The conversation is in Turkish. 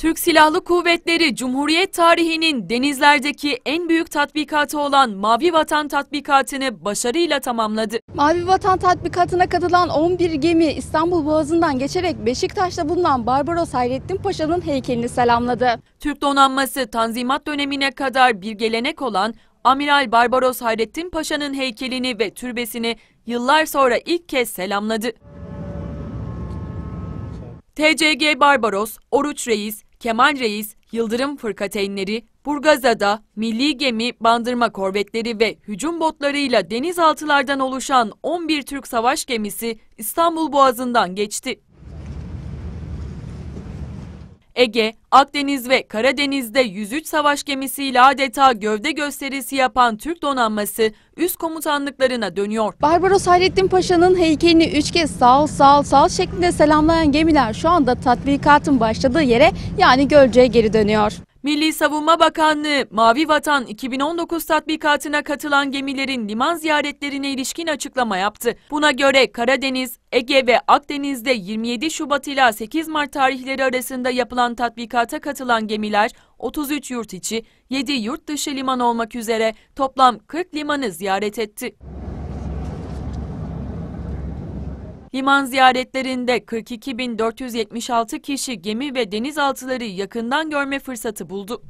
Türk Silahlı Kuvvetleri Cumhuriyet tarihinin denizlerdeki en büyük tatbikatı olan Mavi Vatan tatbikatını başarıyla tamamladı. Mavi Vatan tatbikatına katılan 11 gemi İstanbul Boğazı'ndan geçerek Beşiktaş'ta bulunan Barbaros Hayrettin Paşa'nın heykelini selamladı. Türk donanması Tanzimat dönemine kadar bir gelenek olan Amiral Barbaros Hayrettin Paşa'nın heykelini ve türbesini yıllar sonra ilk kez selamladı. TCG Barbaros, Oruç Reis, Kemal Reis, Yıldırım fırkateynleri, Burgazada, milli gemi, bandırma korvetleri ve hücum botlarıyla denizaltılardan oluşan 11 Türk savaş gemisi İstanbul Boğazı'ndan geçti. Ege, Akdeniz ve Karadeniz'de 103 savaş gemisiyle adeta gövde gösterisi yapan Türk donanması üst komutanlıklarına dönüyor. Barbaros Hayrettin Paşa'nın heykelini 3 kez sağ ol sağ ol sağ ol şeklinde selamlayan gemiler şu anda tatbikatın başladığı yere yani Gölce'ye geri dönüyor. Milli Savunma Bakanlığı, Mavi Vatan 2019 tatbikatına katılan gemilerin liman ziyaretlerine ilişkin açıklama yaptı. Buna göre Karadeniz, Ege ve Akdeniz'de 27 Şubat ila 8 Mart tarihleri arasında yapılan tatbikata katılan gemiler 33 yurt içi, 7 yurt dışı liman olmak üzere toplam 40 limanı ziyaret etti. Liman ziyaretlerinde 42.476 kişi gemi ve denizaltıları yakından görme fırsatı buldu.